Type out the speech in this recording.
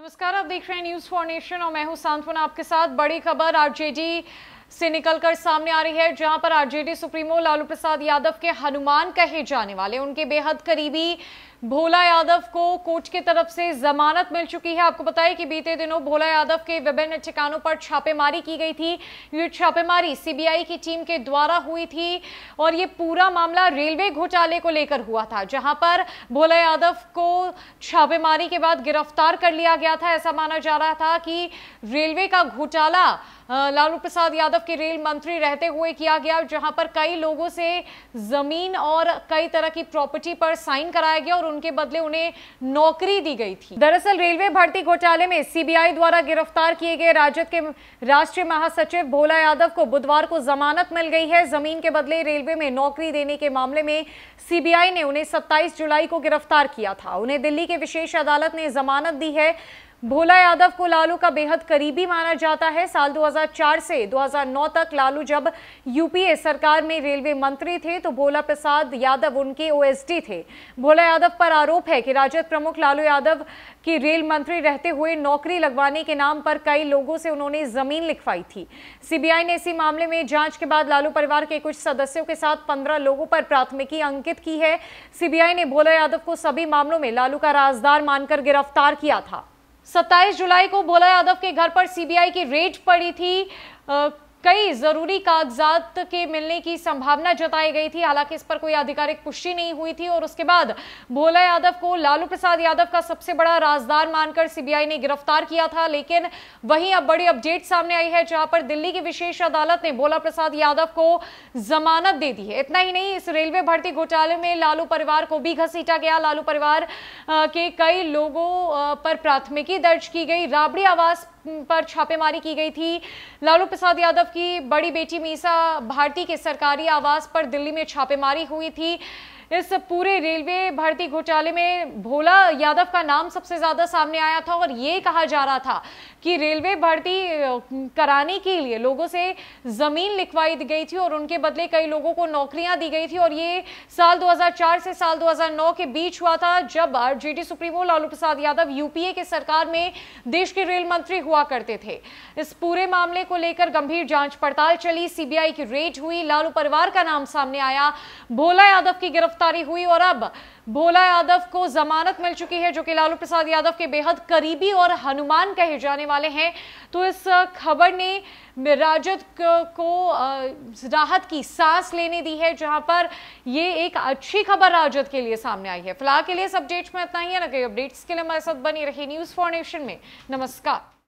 नमस्कार आप देख रहे हैं न्यूज फॉर नेशन और मैं हूं सांत्वना आपके साथ बड़ी खबर आरजेडी से निकलकर सामने आ रही है जहां पर आरजेडी सुप्रीमो लालू प्रसाद यादव के हनुमान कहे जाने वाले उनके बेहद करीबी भोला यादव को कोर्ट की तरफ से जमानत मिल चुकी है आपको बताएं कि बीते दिनों भोला यादव के विभिन्न ठिकानों पर छापेमारी की गई थी ये छापेमारी सीबीआई की टीम के द्वारा हुई थी और ये पूरा मामला रेलवे घोटाले को लेकर हुआ था जहां पर भोला यादव को छापेमारी के बाद गिरफ्तार कर लिया गया था ऐसा माना जा रहा था कि रेलवे का घोटाला लालू प्रसाद यादव के रेल मंत्री रहते हुए किया गया जहां पर कई लोगों से जमीन और कई तरह की प्रॉपर्टी पर साइन कराया गया और उनके बदले उन्हें नौकरी दी गई थी दरअसल रेलवे भर्ती घोटाले में सीबीआई द्वारा गिरफ्तार किए गए राजद के राष्ट्रीय महासचिव भोला यादव को बुधवार को जमानत मिल गई है जमीन के बदले रेलवे में नौकरी देने के मामले में सीबीआई ने उन्हें सत्ताईस जुलाई को गिरफ्तार किया था उन्हें दिल्ली के विशेष अदालत ने जमानत दी है भोला यादव को लालू का बेहद करीबी माना जाता है साल 2004 से 2009 तक लालू जब यूपीए सरकार में रेलवे मंत्री थे तो भोला प्रसाद यादव उनके ओएसडी थे भोला यादव पर आरोप है कि राजद प्रमुख लालू यादव की रेल मंत्री रहते हुए नौकरी लगवाने के नाम पर कई लोगों से उन्होंने जमीन लिखवाई थी सीबीआई ने इसी मामले में जांच के बाद लालू परिवार के कुछ सदस्यों के साथ पंद्रह लोगों पर प्राथमिकी अंकित की है सीबीआई ने भोला यादव को सभी मामलों में लालू का राजदार मानकर गिरफ्तार किया था 27 जुलाई को भोला यादव के घर पर सीबीआई की रेड पड़ी थी कई जरूरी कागजात के मिलने की संभावना जताई गई थी हालांकि इस पर कोई आधिकारिक पुष्टि नहीं हुई थी और उसके बाद भोला यादव को लालू प्रसाद यादव का सबसे बड़ा राजदार मानकर सीबीआई ने गिरफ्तार किया था लेकिन वहीं अब बड़ी अपडेट सामने आई है जहां पर दिल्ली की विशेष अदालत ने भोला प्रसाद यादव को जमानत दे दी है इतना ही नहीं इस रेलवे भर्ती घोटाले में लालू परिवार को भी घसीटा गया लालू परिवार के कई लोगों पर प्राथमिकी दर्ज की गई राबड़ी आवास पर छापेमारी की गई थी लालू प्रसाद यादव की बड़ी बेटी मीसा भारती के सरकारी आवास पर दिल्ली में छापेमारी हुई थी इस पूरे रेलवे भर्ती घोटाले में भोला यादव का नाम सबसे ज्यादा सामने आया था और ये कहा जा रहा था कि रेलवे भर्ती कराने के लिए लोगों से जमीन लिखवाई दी गई थी और उनके बदले कई लोगों को नौकरियां दी गई थी और ये साल 2004 से साल 2009 के बीच हुआ था जब RJD supremo Lalu Prasad Yadav UPA के सरकार में देश के रेल मंत्री हुआ करते थे इस पूरे मामले को लेकर गंभीर जांच पड़ताल चली सीबीआई की रेड हुई लालू परिवार का नाम सामने आया भोला यादव की गिरफ्तार गिरफ्तारी हुई और अब भोला यादव को जमानत मिल चुकी है जो कि लालू प्रसाद यादव के बेहद करीबी और हनुमान कहे जाने वाले हैं तो इस खबर ने राजद को राहत की सांस लेने दी है जहां पर ये एक अच्छी खबर राजद के लिए सामने आई है फिलहाल के लिए इस अपडेट्स में इतना ही है ना कई अपडेट्स के लिए हमारे साथ बनी रही न्यूज फॉर्नेशन में नमस्कार